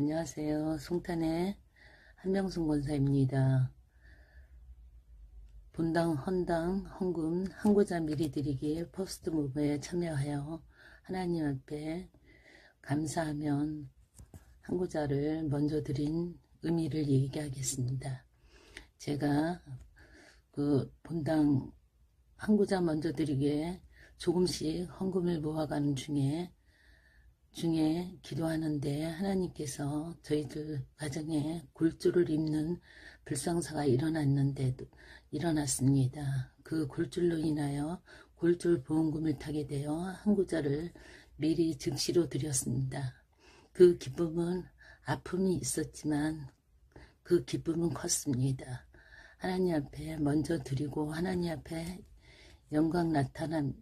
안녕하세요. 송탄의 한병순 권사입니다. 본당, 헌당, 헌금, 한고자 미리 드리기 퍼스트 무브에 참여하여 하나님 앞에 감사하면 한고자를 먼저 드린 의미를 얘기하겠습니다. 제가 그 본당 한고자 먼저 드리기에 조금씩 헌금을 모아가는 중에 중에 기도하는데 하나님께서 저희들 가정에 골줄을 입는 불상사가 일어났는데도 일어났습니다. 그 골줄로 인하여 골줄 보험금을 타게 되어 항구자를 미리 증시로 드렸습니다. 그 기쁨은 아픔이 있었지만 그 기쁨은 컸습니다. 하나님 앞에 먼저 드리고 하나님 앞에 영광 나타남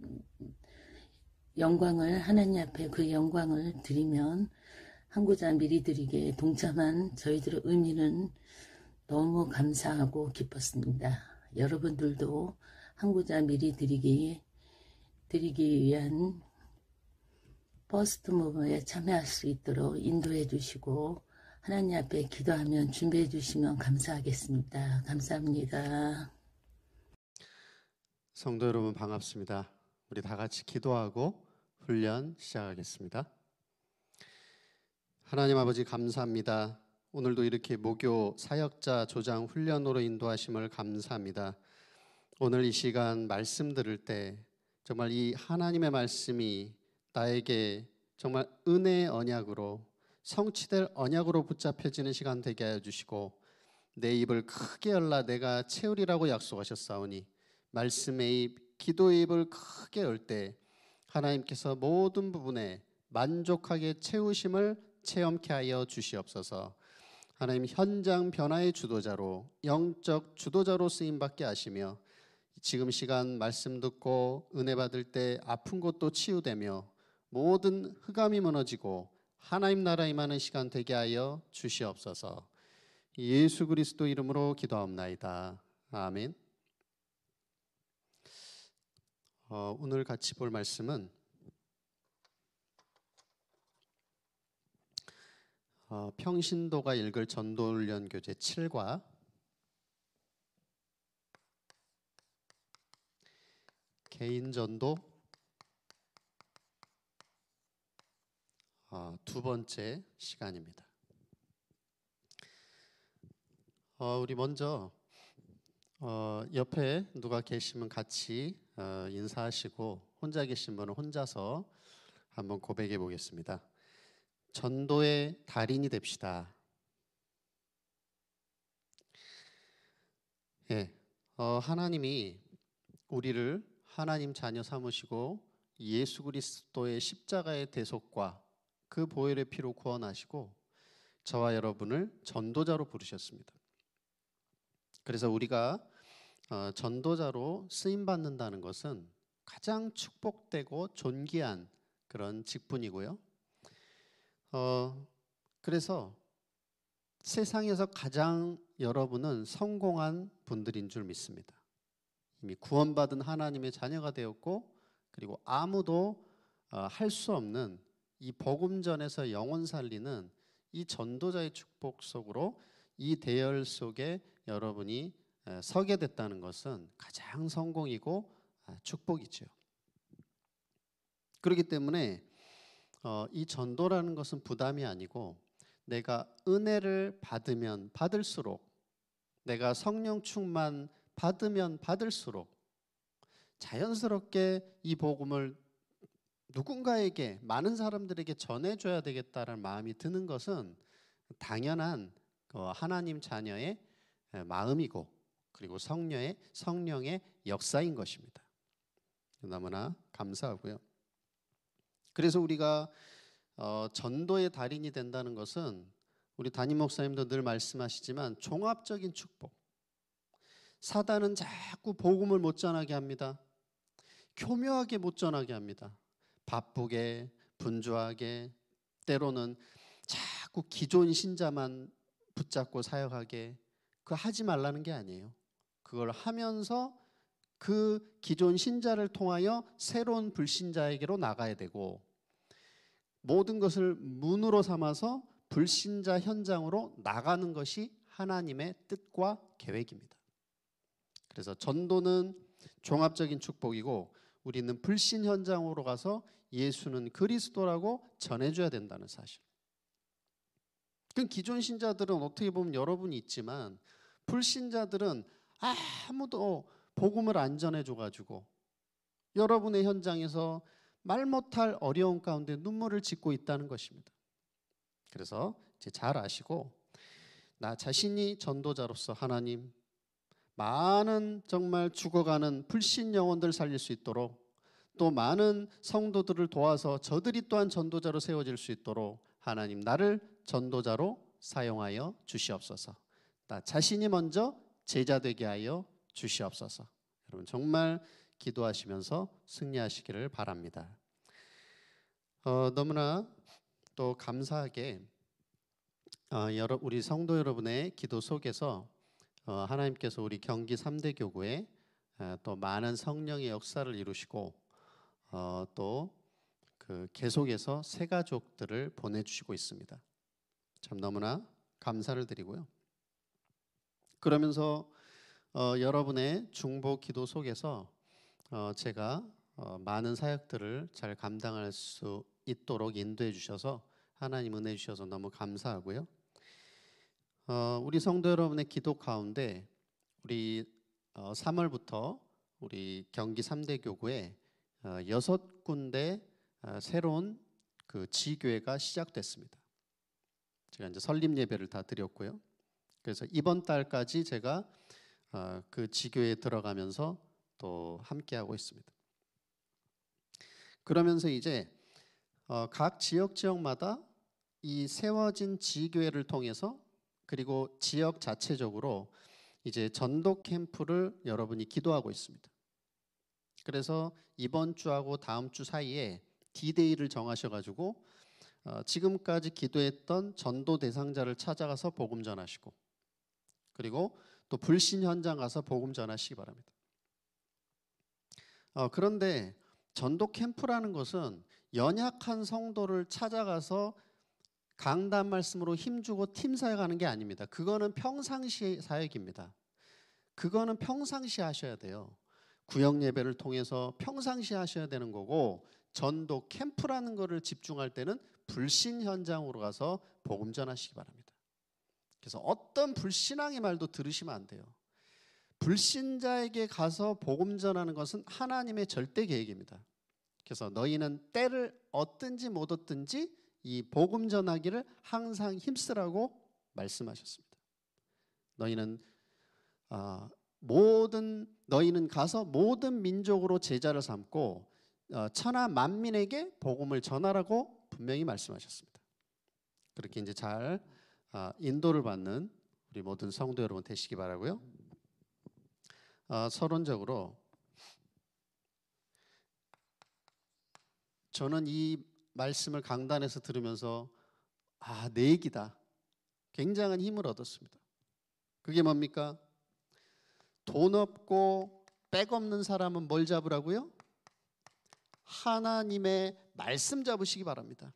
영광을 하나님 앞에 그 영광을 드리면 한구자 미리 드리게 동참한 저희들의 의미는 너무 감사하고 기뻤습니다. 여러분들도 한구자 미리 드리기 드리기 위한 퍼스트무브에 참여할 수 있도록 인도해 주시고 하나님 앞에 기도하면 준비해 주시면 감사하겠습니다. 감사합니다. 성도 여러분 반갑습니다. 우리 다 같이 기도하고 훈련 시작하겠습니다. 하나님 아버지 감사합니다. 오늘도 이렇게 모교 사역자 조장 훈련으로 인도하심을 감사합니다. 오늘 이 시간 말씀 들을 때 정말 이 하나님의 말씀이 나에게 정말 은혜의 언약으로 성취될 언약으로 붙잡혀지는 시간 되게 하여 주시고 내 입을 크게 열라 내가 채우리라고 약속하셨사오니 말씀의 입 기도의 입을 크게 열때 하나님께서 모든 부분에 만족하게 채우심을 체험케 하여 주시옵소서. 하나님 현장 변화의 주도자로 영적 주도자로 쓰임 받게 하시며 지금 시간 말씀 듣고 은혜 받을 때 아픈 곳도 치유되며 모든 흑암이 무너지고 하나님 나라 임하는 시간 되게 하여 주시옵소서. 예수 그리스도 이름으로 기도합나이다. 아멘. 어, 오늘 같이 볼 말씀은 어, 평신도가 읽을 전도훈련 교재 7과 개인 전도 어, 두 번째 시간입니다. 어, 우리 먼저 어, 옆에 누가 계시면 같이 어, 인사하시고 혼자 계신 분은 혼자서 한번 고백해 보겠습니다. 전도의 달인이 됩시다. 예, 어, 하나님이 우리를 하나님 자녀 삼으시고 예수 그리스도의 십자가의 대속과 그 보혈의 피로 구원하시고 저와 여러분을 전도자로 부르셨습니다. 그래서 우리가 어, 전도자로 쓰임받는다는 것은 가장 축복되고 존귀한 그런 직분이고요. 어, 그래서 세상에서 가장 여러분은 성공한 분들인 줄 믿습니다. 이미 구원받은 하나님의 자녀가 되었고 그리고 아무도 어, 할수 없는 이 복음전에서 영혼 살리는 이 전도자의 축복 속으로 이 대열 속에 여러분이 서게 됐다는 것은 가장 성공이고 아, 축복이죠. 그렇기 때문에 어, 이 전도라는 것은 부담이 아니고 내가 은혜를 받으면 받을수록 내가 성령 충만 받으면 받을수록 자연스럽게 이 복음을 누군가에게 많은 사람들에게 전해줘야 되겠다는 마음이 드는 것은 당연한 그 하나님 자녀의 마음이고 그리고 성령의 성령의 역사인 것입니다. 너무나 감사하고요. 그래서 우리가 어, 전도의 달인이 된다는 것은 우리 담임 목사님도 늘 말씀하시지만 종합적인 축복. 사단은 자꾸 복음을 못 전하게 합니다. 교묘하게 못 전하게 합니다. 바쁘게, 분주하게, 때로는 자꾸 기존 신자만 붙잡고 사역하게 그 하지 말라는 게 아니에요. 그걸 하면서 그 기존 신자를 통하여 새로운 불신자에게로 나가야 되고 모든 것을 문으로 삼아서 불신자 현장으로 나가는 것이 하나님의 뜻과 계획입니다. 그래서 전도는 종합적인 축복이고 우리는 불신 현장으로 가서 예수는 그리스도라고 전해줘야 된다는 사실. 그 기존 신자들은 어떻게 보면 여러분이 있지만 불신자들은 아무도 복음을 안 전해줘가지고 여러분의 현장에서 말 못할 어려운 가운데 눈물을 짓고 있다는 것입니다. 그래서 이제 잘 아시고 나 자신이 전도자로서 하나님 많은 정말 죽어가는 불신 영혼들 살릴 수 있도록 또 많은 성도들을 도와서 저들이 또한 전도자로 세워질 수 있도록 하나님 나를 전도자로 사용하여 주시옵소서. 나 자신이 먼저 제자 되게 하여 주시옵소서. 여러분 정말 기도하시면서 승리하시기를 바랍니다. 어, 너무나 또 감사하게 어, 여러, 우리 성도 여러분의 기도 속에서 어, 하나님께서 우리 경기 3대 교구에 어, 또 많은 성령의 역사를 이루시고 어, 또 그 계속해서 새 가족들을 보내주시고 있습니다. 참 너무나 감사를 드리고요. 그러면서 어, 여러분의 중보 기도 속에서 어, 제가 어, 많은 사역들을 잘 감당할 수 있도록 인도해 주셔서 하나님 은혜 주셔서 너무 감사하고요. 어, 우리 성도 여러분의 기도 가운데 우리 어, 3월부터 우리 경기 3대 교구에 어, 여 군데 어, 새로운 그 지교회가 시작됐습니다. 제가 이제 설립 예배를 다 드렸고요. 그래서 이번 달까지 제가 어, 그 지교에 들어가면서 또 함께 하고 있습니다. 그러면서 이제 어, 각 지역 지역마다 이 세워진 지교회를 통해서 그리고 지역 자체적으로 이제 전도 캠프를 여러분이 기도하고 있습니다. 그래서 이번 주하고 다음 주 사이에 디데이를 정하셔가지고 어, 지금까지 기도했던 전도 대상자를 찾아가서 복음 전하시고 그리고 또 불신 현장 가서 복음 전하시기 바랍니다. 어, 그런데 전도 캠프라는 것은 연약한 성도를 찾아가서 강단 말씀으로 힘주고 팀 사역하는 게 아닙니다. 그거는 평상시 사역입니다. 그거는 평상시 하셔야 돼요. 구역 예배를 통해서 평상시 하셔야 되는 거고 전도 캠프라는 거를 집중할 때는 불신 현장으로 가서 복음 전하시기 바랍니다. 그래서 어떤 불신앙의 말도 들으시면 안 돼요. 불신자에게 가서 복음 전하는 것은 하나님의 절대 계획입니다. 그래서 너희는 때를 얻든지 못 얻든지 이 복음 전하기를 항상 힘쓰라고 말씀하셨습니다. 너희는 어, 모든 너희는 가서 모든 민족으로 제자를 삼고 어, 천하 만민에게 복음을 전하라고 분명히 말씀하셨습니다. 그렇게 이제 잘 아, 인도를 받는 우리 모든 성도 여러분 되시기 바라고요. 아, 서론적으로 저는 이 말씀을 강단에서 들으면서 아, 내 얘기다. 굉장한 힘을 얻었습니다. 그게 뭡니까? 돈 없고 백 없는 사람은 뭘 잡으라고요? 하나님의 말씀 잡으시기 바랍니다.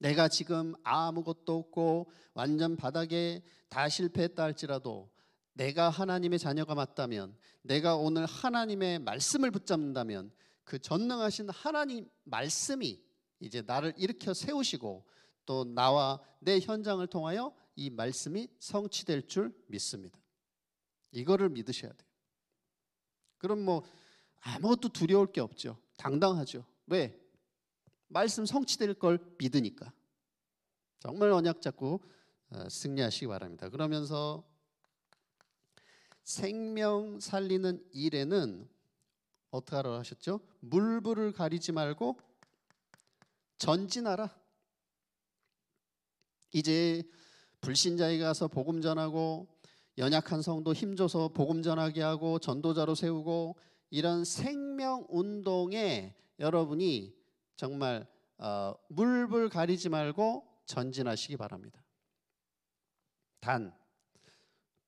내가 지금 아무것도 없고 완전 바닥에 다 실패했다 할지라도 내가 하나님의 자녀가 맞다면 내가 오늘 하나님의 말씀을 붙잡는다면 그 전능하신 하나님 말씀이 이제 나를 일으켜 세우시고 또 나와 내 현장을 통하여 이 말씀이 성취될 줄 믿습니다. 이거를 믿으셔야 돼요. 그럼 뭐 아무것도 두려울 게 없죠. 당당하죠. 왜? 말씀 성취될 걸 믿으니까 정말 언약 잡고 어, 승리하시기 바랍니다. 그러면서 생명 살리는 일에는 어떻게 하라고 하셨죠? 물불을 가리지 말고 전진하라. 이제 불신자에게 가서 복음 전하고 연약한 성도 힘줘서 복음 전하게 하고 전도자로 세우고 이런 생명 운동에 여러분이 정말 어, 물불 가리지 말고 전진하시기 바랍니다. 단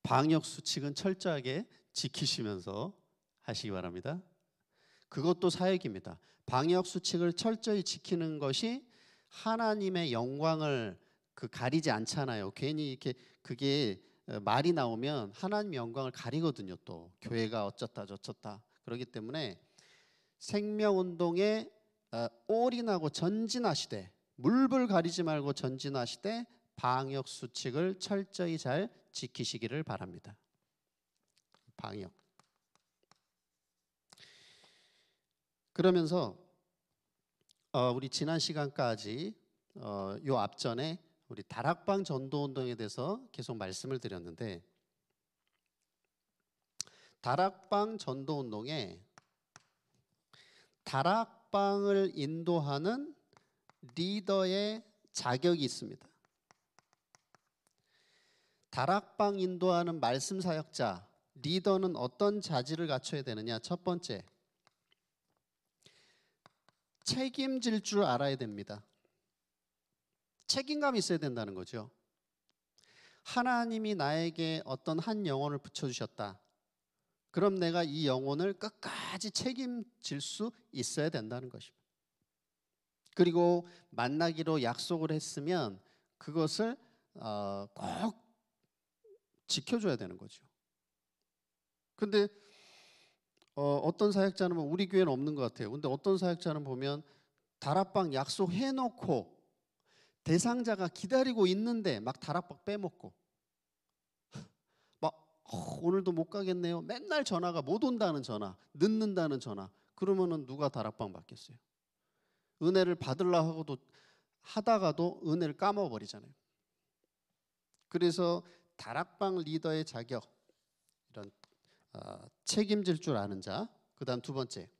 방역 수칙은 철저하게 지키시면서 하시기 바랍니다. 그것도 사역입니다. 방역 수칙을 철저히 지키는 것이 하나님의 영광을 그 가리지 않잖아요. 괜히 이렇게 그게 어, 말이 나오면 하나님 영광을 가리거든요. 또 교회가 어쩌다 저쩌다 그러기 때문에 생명 운동의 어, 올인하고 전진하시되 물불 가리지 말고 전진하시되 방역 수칙을 철저히 잘 지키시기를 바랍니다. 방역. 그러면서 어, 우리 지난 시간까지 어, 요 앞전에 우리 다락방 전도 운동에 대해서 계속 말씀을 드렸는데 다락방 전도 운동에 다락 합방을 인도하는 리더의 자격이 있습니다. 다락방 인도하는 말씀 사역자 리더는 어떤 자질을 갖춰야 되느냐? 첫 번째, 책임질 줄 알아야 됩니다. 책임감이 있어야 된다는 거죠. 하나님이 나에게 어떤 한 영혼을 붙여주셨다. 그럼 내가 이 영혼을 끝까지 책임질 수 있어야 된다는 것입니다. 그리고 만나기로 약속을 했으면 그것을 어, 꼭 지켜줘야 되는 거죠. 근데 어, 떤 사역자는 뭐 우리 교회는 없는 것 같아요. 근데 어떤 사역자는 보면 다락방 약속해놓고 대상자가 기다리고 있는데 막 다락방 빼먹고 어, 오늘도 못 가겠네요. 맨날 전화가 못 온다는 전화, 늦는다는 전화. 그러면은 누가 다락방 받겠어요? 은혜를 받으려 하고도 하다가도 은혜를 까먹어버리잖아요. 그래서 다락방 리더의 자격 이런 어, 책임질 줄 아는 자. 그다음 두 번째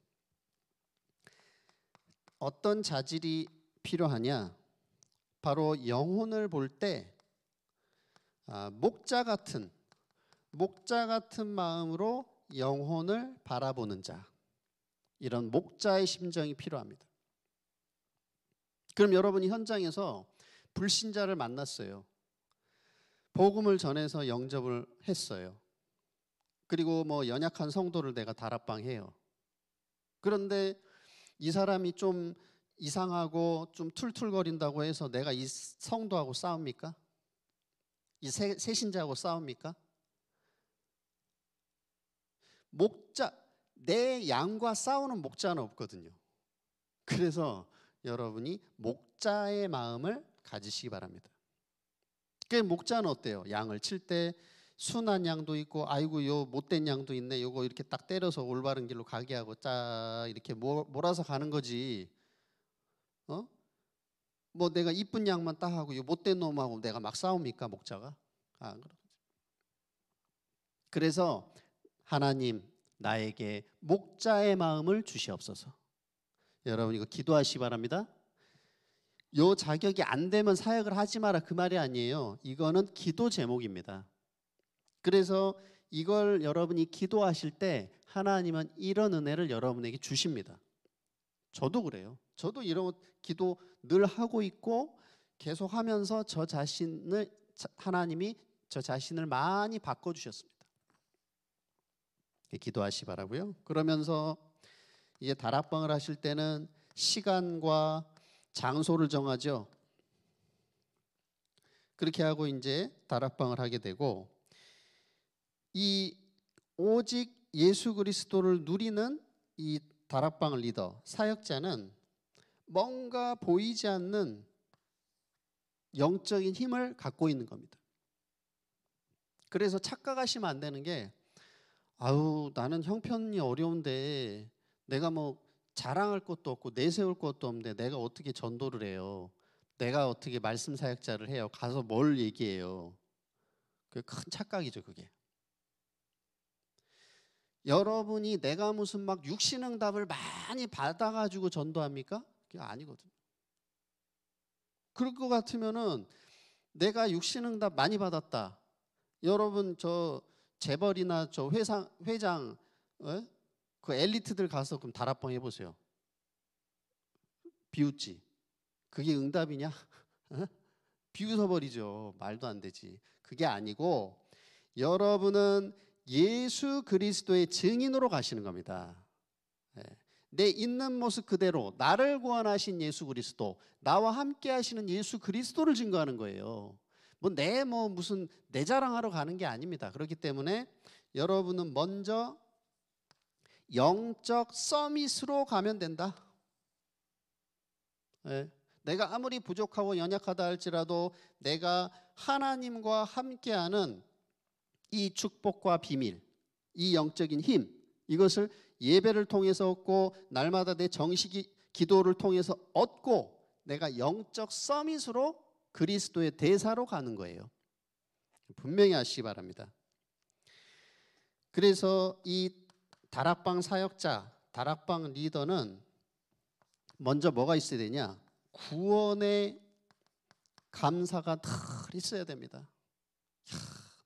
어떤 자질이 필요하냐? 바로 영혼을 볼때 아, 목자 같은 목자 같은 마음으로 영혼을 바라보는 자 이런 목자의 심정이 필요합니다. 그럼 여러분이 현장에서 불신자를 만났어요. 복음을 전해서 영접을 했어요. 그리고 뭐 연약한 성도를 내가 다락방해요. 그런데 이 사람이 좀 이상하고 좀 툴툴거린다고 해서 내가 이 성도하고 싸웁니까? 이 새, 신자하고 싸웁니까? 목자 내 양과 싸우는 목자는 없거든요. 그래서 여러분이 목자의 마음을 가지시기 바랍니다. 그 목자는 어때요? 양을 칠 때 순한 양도 있고 아이고 요 못된 양도 있네. 요거 이렇게 딱 때려서 올바른 길로 가게 하고 짜 이렇게 몰아서 가는 거지. 어? 뭐 내가 이쁜 양만 딱 하고 요 못된 놈하고 내가 막 싸웁니까 목자가? 아, 그러지. 그래서 하나님 나에게 목자의 마음을 주시옵소서. 여러분 이거 기도하시기 바랍니다. 요 자격이 안 되면 사역을 하지 마라 그 말이 아니에요. 이거는 기도 제목입니다. 그래서 이걸 여러분이 기도하실 때 하나님은 이런 은혜를 여러분에게 주십니다. 저도 그래요. 저도 이런 기도 늘 하고 있고 계속 하면서 저 자신을 하나님이 저 자신을 많이 바꿔 주셨습니다. 기도하시 바라고요. 그러면서 이제 다락방을 하실 때는 시간과 장소를 정하죠. 그렇게 하고 이제 다락방을 하게 되고 이 오직 예수 그리스도를 누리는 이 다락방 리더 사역자는 뭔가 보이지 않는 영적인 힘을 갖고 있는 겁니다. 그래서 착각하시면 안 되는 게 아우 나는 형편이 어려운데 내가 뭐 자랑할 것도 없고 내세울 것도 없는데 내가 어떻게 전도를 해요? 내가 어떻게 말씀 사역자를 해요? 가서 뭘 얘기해요? 그 큰 착각이죠 그게. 여러분이 내가 무슨 막 육신응답을 많이 받아가지고 전도합니까? 그게 아니거든. 그럴 것 같으면은 내가 육신응답 많이 받았다. 여러분 저 재벌이나 저 회상, 회장 어? 그 엘리트들 가서 그럼 다락방 해보세요. 비웃지. 그게 응답이냐? 어? 비웃어버리죠. 말도 안 되지. 그게 아니고 여러분은 예수 그리스도의 증인으로 가시는 겁니다. 예. 내 있는 모습 그대로 나를 구원하신 예수 그리스도, 나와 함께 하시는 예수 그리스도를 증거하는 거예요. 뭐내뭐 뭐 무슨 내 자랑하러 가는 게 아닙니다. 그렇기 때문에 여러분은 먼저 영적 서밋으로 가면 된다. 네. 내가 아무리 부족하고 연약하다 할지라도 내가 하나님과 함께하는 이 축복과 비밀, 이 영적인 힘 이것을 예배를 통해서 얻고 날마다 내 정식 기도를 통해서 얻고 내가 영적 서밋으로 그리스도의 대사로 가는 거예요. 분명히 아시기 바랍니다. 그래서 이 다락방 사역자, 다락방 리더는 먼저 뭐가 있어야 되냐? 구원의 감사가 늘 있어야 됩니다. 야,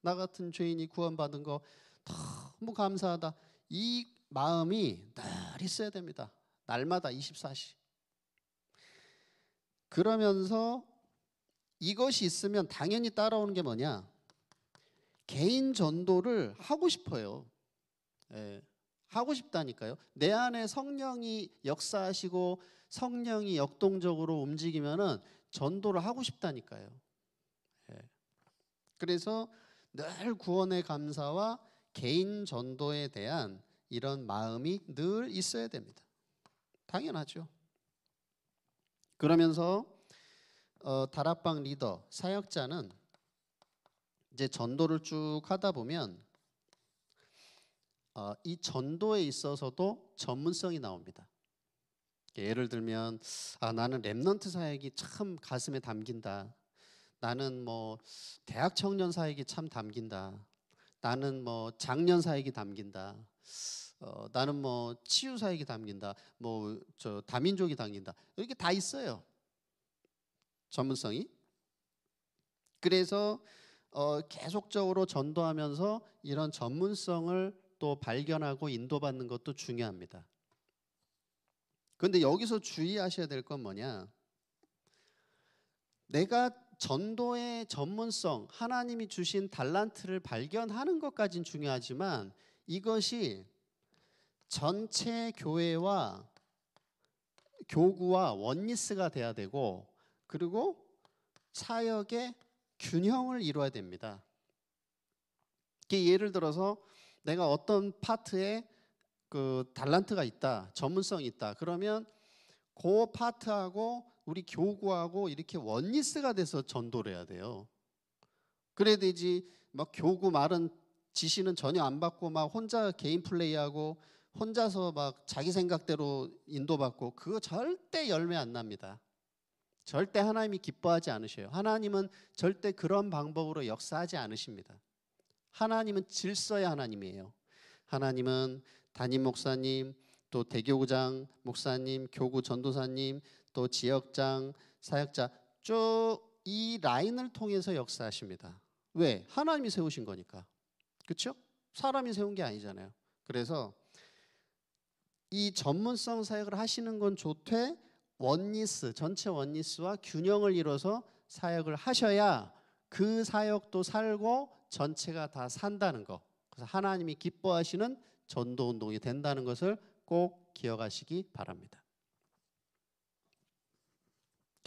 나 같은 죄인이 구원받은 거 너무 감사하다. 이 마음이 늘 있어야 됩니다. 날마다 24시. 그러면서 이것이 있으면 당연히 따라오는 게 뭐냐? 개인 전도를 하고 싶어요. 예, 하고 싶다니까요. 내 안에 성령이 역사하시고 성령이 역동적으로 움직이면은 전도를 하고 싶다니까요. 예. 그래서 늘 구원의 감사와 개인 전도에 대한 이런 마음이 늘 있어야 됩니다. 당연하죠. 그러면서 어, 다락방 리더 사역자는 이제 전도를 쭉 하다 보면 어, 이 전도에 있어서도 전문성이 나옵니다. 예를 들면 아 나는 랩넌트 사역이 참 가슴에 담긴다. 나는 뭐 대학 청년 사역이 참 담긴다. 나는 뭐 장년 사역이 담긴다. 어, 나는 뭐 치유 사역이 담긴다. 뭐저 다민족이 담긴다. 이렇게 다 있어요. 전문성이. 그래서 어, 계속적으로 전도하면서 이런 전문성을 또 발견하고 인도받는 것도 중요합니다. 그런데 여기서 주의하셔야 될 건 뭐냐? 내가 전도의 전문성, 하나님이 주신 달란트를 발견하는 것까진 중요하지만 이것이 전체 교회와 교구와 원리스가 돼야 되고 그리고 사역의 균형을 이루어야 됩니다. 예를 들어서 내가 어떤 파트에 그 달란트가 있다, 전문성이 있다. 그러면 그 파트하고 우리 교구하고 이렇게 원리스가 돼서 전도를 해야 돼요. 그래야 되지 막 교구 말은 지시는 전혀 안 받고 막 혼자 개인 플레이하고 혼자서 막 자기 생각대로 인도받고 그거 절대 열매 안 납니다. 절대 하나님이 기뻐하지 않으셔요. 하나님은 절대 그런 방법으로 역사하지 않으십니다. 하나님은 질서의 하나님이에요. 하나님은 담임 목사님, 또 대교구장 목사님, 교구 전도사님, 또 지역장 사역자 쭉 이 라인을 통해서 역사하십니다. 왜? 하나님이 세우신 거니까. 그렇죠? 사람이 세운 게 아니잖아요. 그래서 이 전문성 사역을 하시는 건 좋되 원리스 전체 원리스와 균형을 이뤄서 사역을 하셔야 그 사역도 살고 전체가 다 산다는 것. 그래서 하나님이 기뻐하시는 전도 운동이 된다는 것을 꼭 기억하시기 바랍니다.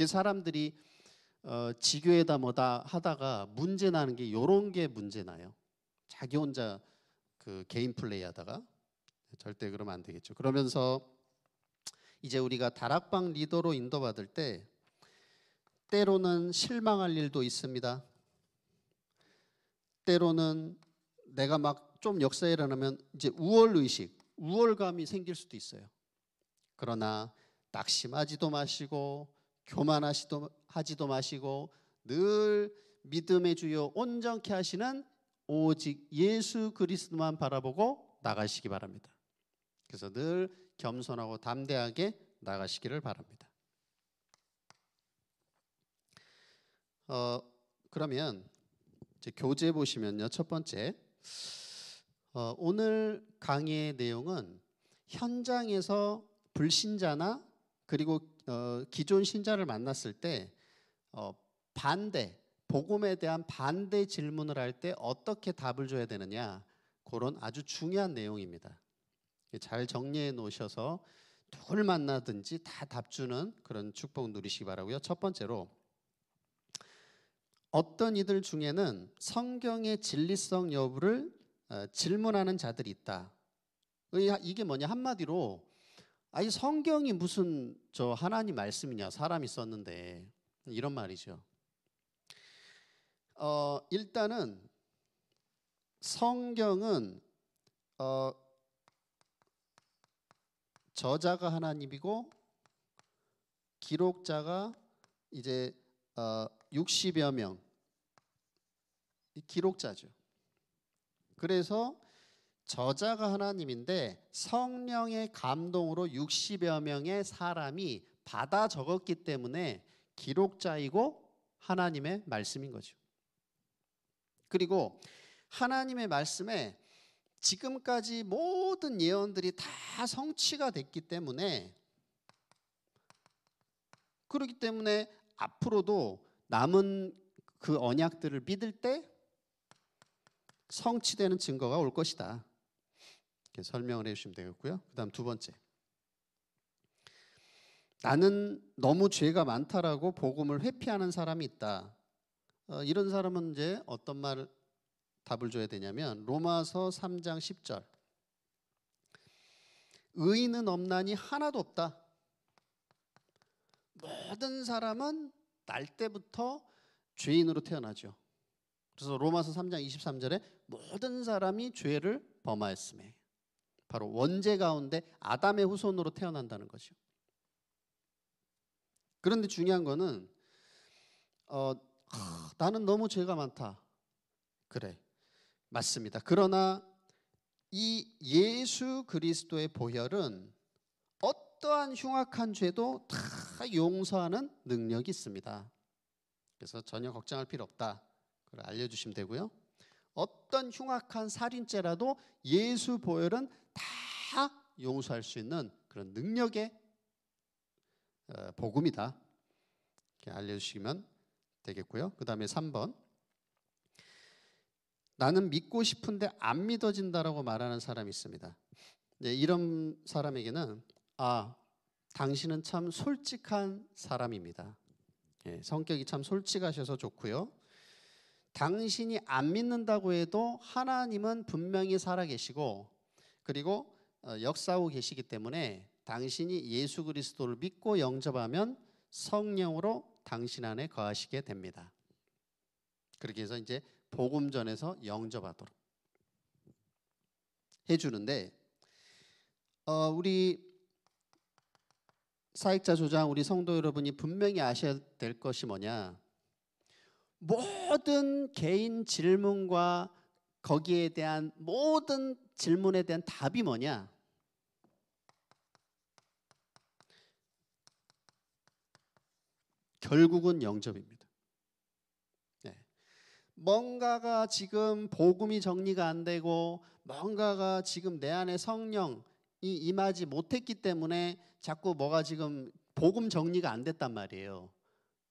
사람들이 어, 지교에다 뭐다 하다가 문제 나는 게 이런 게 문제 나요. 자기 혼자 그 개인 플레이 하다가 절대 그러면 안 되겠죠. 그러면서 이제 우리가 다락방 리더로 인도받을 때 때로는 실망할 일도 있습니다. 때로는 내가 막 좀 역사에 일어나면 이제 우월 의식, 우월감이 생길 수도 있어요. 그러나 낙심하지도 마시고 교만하시도 하지도 마시고 늘 믿음의 주요 온전케 하시는 오직 예수 그리스도만 바라보고 나가시기 바랍니다. 그래서 늘 겸손하고 담대하게 나가시기를 바랍니다. 어, 그러면 교재 보시면요. 첫 번째 어, 오늘 강의의 내용은 현장에서 불신자나 그리고 어, 기존 신자를 만났을 때 어, 반대 복음에 대한 반대 질문을 할 때 어떻게 답을 줘야 되느냐 그런 아주 중요한 내용입니다. 잘 정리해 놓으셔서 누굴 만나든지 다 답주는 그런 축복 누리시기 바라고요. 첫 번째로 어떤 이들 중에는 성경의 진리성 여부를 어, 질문하는 자들이 있다. 이게 뭐냐 한마디로 아니 성경이 무슨 저 하나님 말씀이냐 사람이 썼는데 이런 말이죠. 어, 일단은 성경은 어, 저자가 하나님이고 기록자가 이제 60여 어, 명 기록자죠. 그래서 저자가 하나님인데 성령의 감동으로 60여 명의 사람이 받아 적었기 때문에 기록자이고 하나님의 말씀인 거죠. 그리고 하나님의 말씀에 지금까지 모든 예언들이 다 성취가 됐기 때문에 그렇기 때문에 앞으로도 남은 그 언약들을 믿을 때 성취되는 증거가 올 것이다. 이렇게 설명을 해주시면 되겠고요. 그 다음 두 번째. 나는 너무 죄가 많다라고 복음을 회피하는 사람이 있다. 어, 이런 사람은 이제 어떤 말을 답을 줘야 되냐면 로마서 3장 10절. 의인은 없나니 하나도 없다. 모든 사람은 날 때부터 죄인으로 태어나죠. 그래서 로마서 3장 23절에 모든 사람이 죄를 범하였음에 바로 원죄 가운데 아담의 후손으로 태어난다는 거죠. 그런데 중요한 거는 어, 하, 나는 너무 죄가 많다. 그래. 맞습니다. 그러나 이 예수 그리스도의 보혈은 어떠한 흉악한 죄도 다 용서하는 능력이 있습니다. 그래서 전혀 걱정할 필요 없다. 그걸 알려주시면 되고요. 어떤 흉악한 살인죄라도 예수 보혈은 다 용서할 수 있는 그런 능력의 어, 복음이다. 이렇게 알려주시면 되겠고요. 그 다음에 3번. 나는 믿고 싶은데 안 믿어진다라고 말하는 사람이 있습니다. 네, 이런 사람에게는 아 당신은 참 솔직한 사람입니다. 예, 성격이 참 솔직하셔서 좋고요. 당신이 안 믿는다고 해도 하나님은 분명히 살아계시고 그리고 어, 역사하고 계시기 때문에 당신이 예수 그리스도를 믿고 영접하면 성령으로 당신 안에 거하시게 됩니다. 그렇게 해서 이제 복음 전에서 영접하도록 해주는데 어, 우리 사익자 조장 우리 성도 여러분이 분명히 아셔야 될 것이 뭐냐 모든 개인 질문과 거기에 대한 모든 질문에 대한 답이 뭐냐 결국은 영접입니다. 뭔가가 지금 복음이 정리가 안 되고 뭔가가 지금 내 안에 성령이 임하지 못했기 때문에 자꾸 뭐가 지금 복음 정리가 안 됐단 말이에요.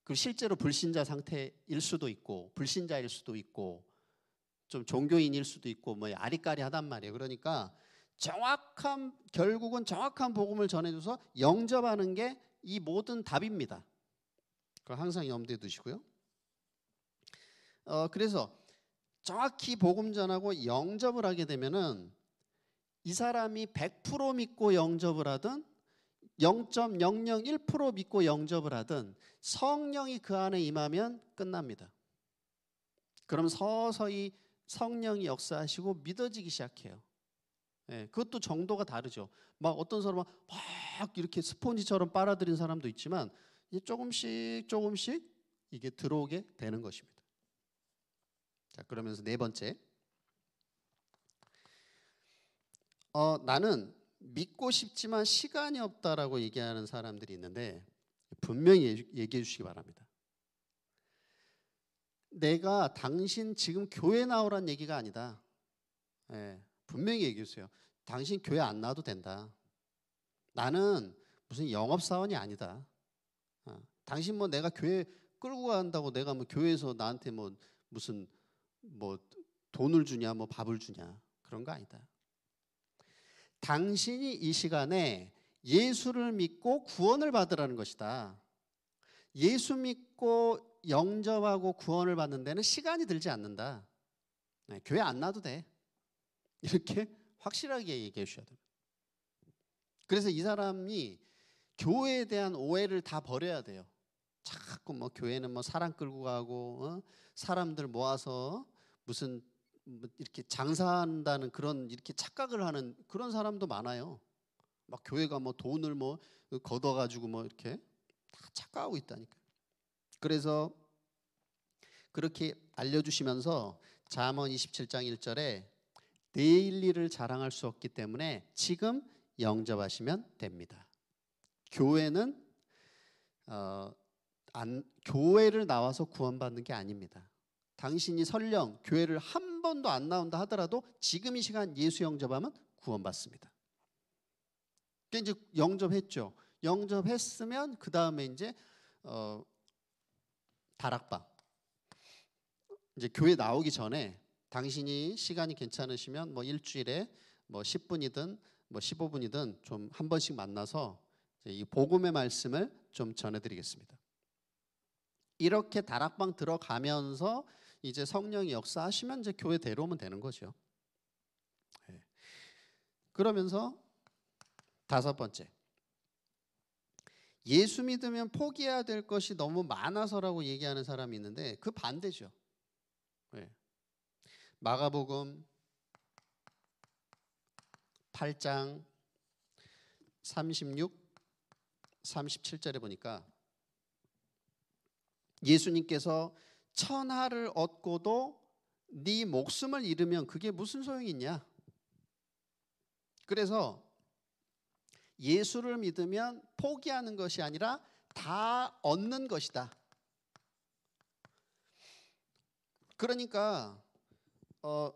그 실제로 불신자 상태일 수도 있고 불신자일 수도 있고 좀 종교인일 수도 있고 뭐 아리까리 하단 말이에요. 그러니까 정확한 결국은 정확한 복음을 전해줘서 영접하는 게 이 모든 답입니다. 그걸 항상 염두에 두시고요. 어, 그래서 정확히 복음 전하고 영접을 하게 되면은 이 사람이 100% 믿고 영접을 하든 0.001% 믿고 영접을 하든 성령이 그 안에 임하면 끝납니다. 그럼 서서히 성령이 역사하시고 믿어지기 시작해요. 예, 그것도 정도가 다르죠. 막 어떤 사람은 막 이렇게 스폰지처럼 빨아들인 사람도 있지만 조금씩 조금씩 이게 들어오게 되는 것입니다. 자 그러면서 네 번째 어, 나는 믿고 싶지만 시간이 없다라고 얘기하는 사람들이 있는데 분명히 얘기해 주시기 바랍니다. 내가 당신 지금 교회 나오란 얘기가 아니다. 예, 분명히 얘기해 주세요. 당신 교회 안 나와도 된다. 나는 무슨 영업사원이 아니다. 어, 당신 뭐 내가 교회 끌고 간다고 내가 뭐 교회에서 나한테 뭐 무슨 뭐 돈을 주냐 뭐 밥을 주냐 그런 거 아니다. 당신이 이 시간에 예수를 믿고 구원을 받으라는 것이다. 예수 믿고 영접하고 구원을 받는 데는 시간이 들지 않는다. 네, 교회 안 나도 돼. 이렇게 확실하게 얘기해 주셔야 됩 그래서 이 사람이 교회에 대한 오해를 다 버려야 돼요. 자꾸 뭐 교회는 뭐 사람 끌고 가고 어? 사람들 모아서 무슨 뭐 이렇게 장사한다는 그런 이렇게 착각을 하는 그런 사람도 많아요. 막 교회가 뭐 돈을 뭐 걷어 가지고 뭐 이렇게 다 착각하고 있다니까. 그래서 그렇게 알려 주시면서 잠언 27장 1절에 내일 일을 자랑할 수 없기 때문에 지금 영접하시면 됩니다. 교회는 어, 안, 교회를 나와서 구원받는 게 아닙니다. 당신이 설령 교회를 한 번도 안 나온다 하더라도 지금 이 시간 예수 영접하면 구원받습니다. 이제 영접했죠. 영접했으면 그 다음에 이제 어, 다락방 이제 교회 나오기 전에 당신이 시간이 괜찮으시면 뭐 일주일에 뭐 10분이든 뭐 15분이든 좀 한 번씩 만나서 이 복음의 말씀을 좀 전해드리겠습니다. 이렇게 다락방 들어가면서 이제 성령이 역사하시면 이제 교회 데려오면 되는 거죠. 예. 그러면서 다섯 번째. 예수 믿으면 포기해야 될 것이 너무 많아서라고 얘기하는 사람이 있는데 그 반대죠. 예. 마가복음 8장 36, 37절에 보니까 예수님께서 천하를 얻고도 네 목숨을 잃으면 그게 무슨 소용이 있냐? 그래서 예수를 믿으면 포기하는 것이 아니라 다 얻는 것이다. 그러니까 어,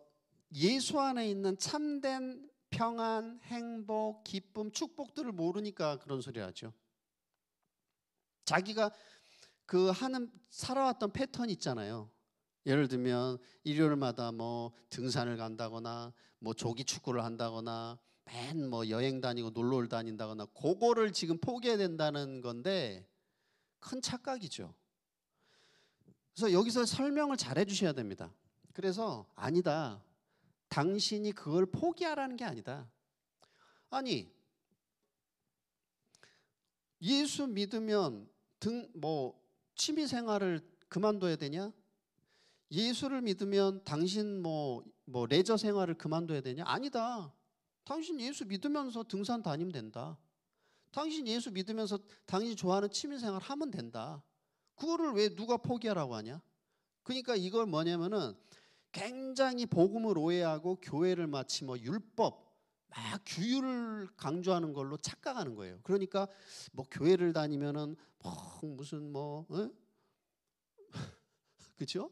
예수 안에 있는 참된 평안, 행복, 기쁨, 축복들을 모르니까 그런 소리 하죠. 자기가 그 하는 살아왔던 패턴 이 있잖아요. 예를 들면 일요일마다 뭐 등산을 간다거나 뭐 조기 축구를 한다거나 맨 뭐 여행 다니고 놀러를 다닌다거나 그거를 지금 포기해야 된다는 건데 큰 착각이죠. 그래서 여기서 설명을 잘 해주셔야 됩니다. 그래서 아니다. 당신이 그걸 포기하라는 게 아니다. 아니 예수 믿으면 등뭐 취미 생활을 그만둬야 되냐? 예수를 믿으면 당신 뭐, 뭐 레저 생활을 그만둬야 되냐? 아니다. 당신 예수 믿으면서 등산 다니면 된다. 당신 예수 믿으면서 당신이 좋아하는 취미 생활 하면 된다. 그거를 왜 누가 포기하라고 하냐? 그러니까 이걸 뭐냐면은 굉장히 복음을 오해하고 교회를 마치 뭐 율법 막 규율을 강조하는 걸로 착각하는 거예요. 그러니까 뭐 교회를 다니면은 뭐 무슨 뭐 그죠?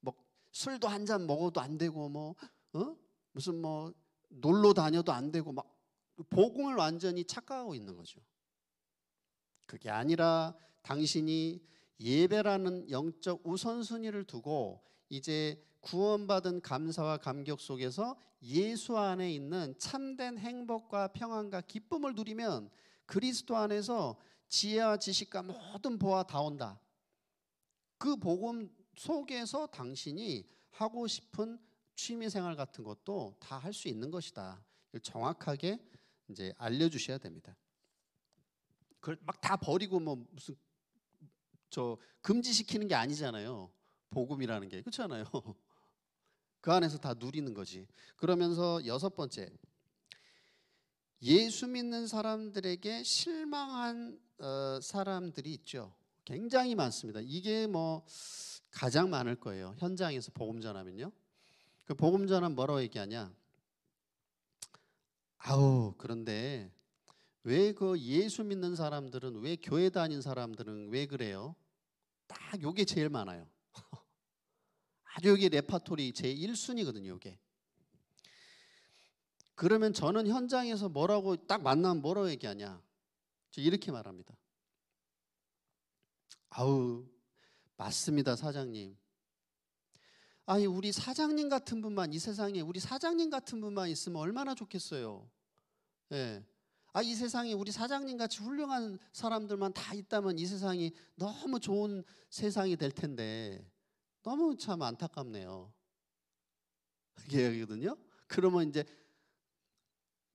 뭐 술도 한 잔 먹어도 안 되고 뭐 어? 무슨 뭐 놀러 다녀도 안 되고 막 복음을 완전히 착각하고 있는 거죠. 그게 아니라 당신이 예배라는 영적 우선순위를 두고 이제 구원받은 감사와 감격 속에서 예수 안에 있는 참된 행복과 평안과 기쁨을 누리면 그리스도 안에서 지혜와 지식과 모든 보아 다 온다. 그 복음 속에서 당신이 하고 싶은 취미 생활 같은 것도 다 할 수 있는 것이다. 정확하게 이제 알려 주셔야 됩니다. 그걸 막 다 버리고 뭐 무슨 저 금지시키는 게 아니잖아요. 복음이라는 게 그렇잖아요. 그 안에서 다 누리는 거지. 그러면서 여섯 번째 예수 믿는 사람들에게 실망한 어, 사람들이 있죠. 굉장히 많습니다. 이게 뭐 가장 많을 거예요. 현장에서 복음 전하면요. 그 복음 전하면 뭐라고 얘기하냐? 아우 그런데 왜 그 예수 믿는 사람들은 왜 교회 다닌 사람들은 왜 그래요? 딱 요게 제일 많아요. 아주 여기 레파토리 제 1순위거든요, 이게. 그러면 저는 현장에서 뭐라고 딱 만나면 뭐라고 얘기하냐? 저 이렇게 말합니다. 아우, 맞습니다, 사장님. 아니, 우리 사장님 같은 분만 이 세상에 우리 사장님 같은 분만 있으면 얼마나 좋겠어요. 예. 아, 이 세상에 우리 사장님 같이 훌륭한 사람들만 다 있다면 이 세상이 너무 좋은 세상이 될 텐데. 너무 참 안타깝네요. 이게 얘기거든요. 그러면 이제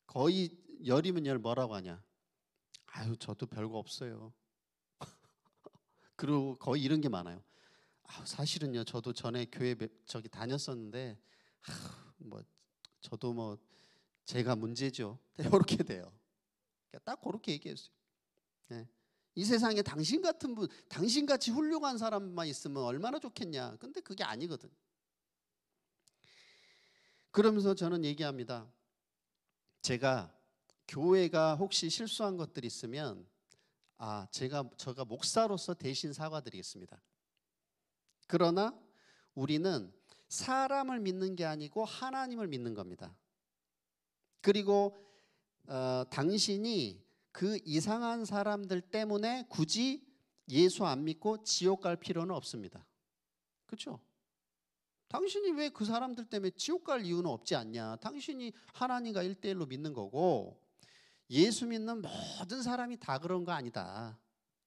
거의 열이면 열 뭐라고 하냐? 아유 저도 별거 없어요. 그리고 거의 이런 게 많아요. 아 사실은요 저도 전에 교회 저기 다녔었는데 아뭐 저도 뭐 제가 문제죠. 이렇게 돼요. 그러니까 딱 그렇게 얘기했어요. 네. 이 세상에 당신 같은 분, 당신같이 훌륭한 사람만 있으면 얼마나 좋겠냐. 근데 그게 아니거든. 그러면서 저는 얘기합니다. 제가 교회가 혹시 실수한 것들이 있으면 아, 제가 제가 목사로서 대신 사과드리겠습니다. 그러나 우리는 사람을 믿는 게 아니고 하나님을 믿는 겁니다. 그리고 어, 당신이 그 이상한 사람들 때문에 굳이 예수 안 믿고 지옥 갈 필요는 없습니다. 그렇죠? 당신이 왜 그 사람들 때문에 지옥 갈 이유는 없지 않냐? 당신이 하나님과 일대일로 믿는 거고 예수 믿는 모든 사람이 다 그런 거 아니다.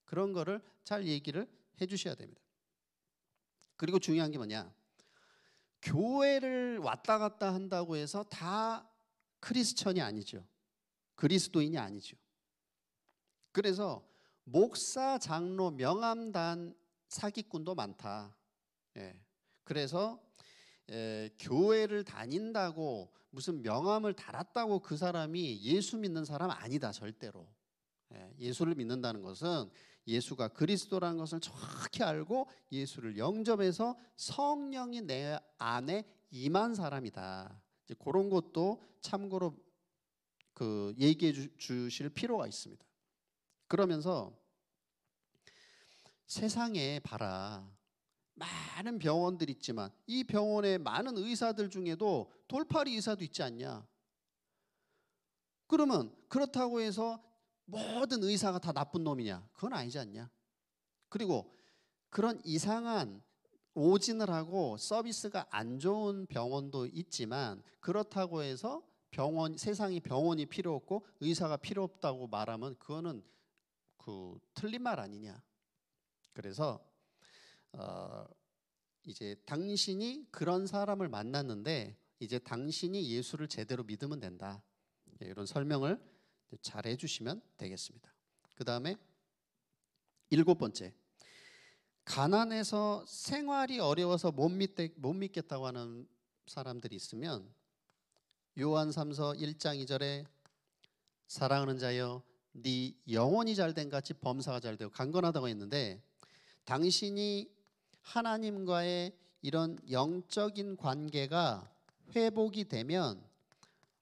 그런 거를 잘 얘기를 해 주셔야 됩니다. 그리고 중요한 게 뭐냐? 교회를 왔다 갔다 한다고 해서 다 크리스천이 아니죠. 그리스도인이 아니죠. 그래서 목사, 장로, 명함단 사기꾼도 많다. 예. 그래서 예, 교회를 다닌다고 무슨 명함을 달았다고 그 사람이 예수 믿는 사람 아니다 절대로. 예, 수를 믿는다는 것은 예수가 그리스도라는 것을 정확히 알고 예수를 영접해서 성령이 내 안에 임한 사람이다. 이제 그런 것도 참고로 그 얘기해 주실 필요가 있습니다. 그러면서 세상에 봐라. 많은 병원들 있지만 이 병원에 많은 의사들 중에도 돌팔이 의사도 있지 않냐? 그러면 그렇다고 해서 모든 의사가 다 나쁜 놈이냐? 그건 아니지 않냐? 그리고 그런 이상한 오진을 하고 서비스가 안 좋은 병원도 있지만 그렇다고 해서 병원 세상이 병원이 필요 없고 의사가 필요 없다고 말하면 그거는 그 틀린 말 아니냐. 그래서 어, 이제 당신이 그런 사람을 만났는데 이제 당신이 예수를 제대로 믿으면 된다. 예, 이런 설명을 잘 해주시면 되겠습니다. 그 다음에 일곱 번째. 가난해서 생활이 어려워서 못, 믿대, 못 믿겠다고 하는 사람들이 있으면 요한 3서 1장 2절에 사랑하는 자여 네 영혼이 잘 된 같이 범사가 잘 되고 강건하다고 했는데 당신이 하나님과의 이런 영적인 관계가 회복이 되면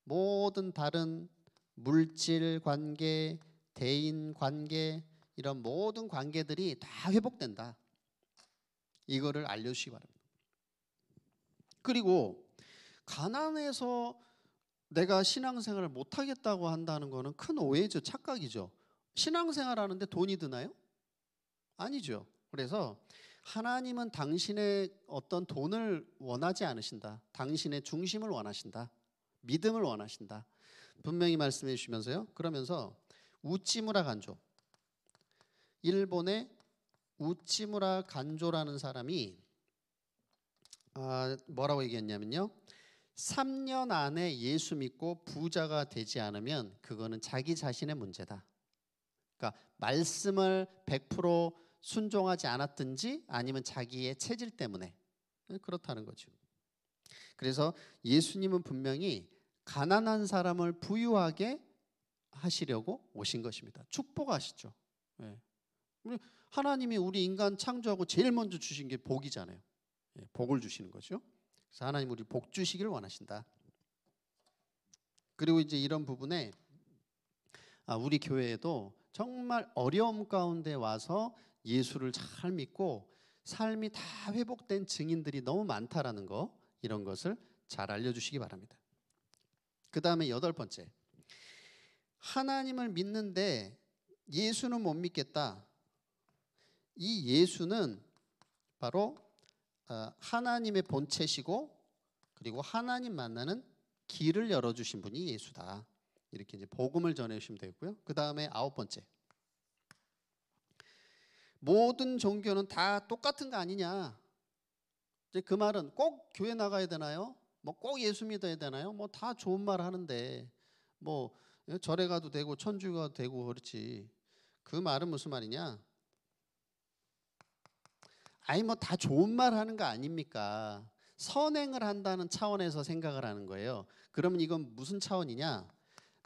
모든 다른 물질 관계, 대인 관계 이런 모든 관계들이 다 회복된다. 이거를 알려 주시기 바랍니다. 그리고 가난에서 내가 신앙생활을 못하겠다고 한다는 것은 큰 오해죠. 착각이죠. 신앙생활 하는데 돈이 드나요? 아니죠. 그래서 하나님은 당신의 어떤 돈을 원하지 않으신다. 당신의 중심을 원하신다. 믿음을 원하신다. 분명히 말씀해 주시면서요. 그러면서 우찌무라 간조. 일본의 우찌무라 간조라는 사람이 아, 뭐라고 얘기했냐면요. 3년 안에 예수 믿고 부자가 되지 않으면 그거는 자기 자신의 문제다. 그러니까 말씀을 100% 순종하지 않았든지 아니면 자기의 체질 때문에 그렇다는 거죠. 그래서 예수님은 분명히 가난한 사람을 부유하게 하시려고 오신 것입니다. 축복하시죠. 예. 하나님이 우리 인간 창조하고 제일 먼저 주신 게 복이잖아요. 예, 복을 주시는 거죠. 그래서 하나님 우리 복 주시기를 원하신다. 그리고 이제 이런 부분에 아, 우리 교회에도 정말 어려움 가운데 와서 예수를 잘 믿고 삶이 다 회복된 증인들이 너무 많다라는 거 이런 것을 잘 알려주시기 바랍니다. 그 다음에 여덟 번째 하나님을 믿는데 예수는 못 믿겠다. 이 예수는 바로 어, 하나님의 본체시고 그리고 하나님 만나는 길을 열어주신 분이 예수다. 이렇게 이제 복음을 전해주시면 되고요. 그 다음에 아홉 번째. 모든 종교는 다 똑같은 거 아니냐. 이제 그 말은 꼭 교회 나가야 되나요? 뭐 꼭 예수 믿어야 되나요? 뭐 다 좋은 말 하는데 뭐 절에 가도 되고 천주가 되고 그렇지. 그 말은 무슨 말이냐? 아니 뭐 다 좋은 말 하는 거 아닙니까? 선행을 한다는 차원에서 생각을 하는 거예요. 그러면 이건 무슨 차원이냐?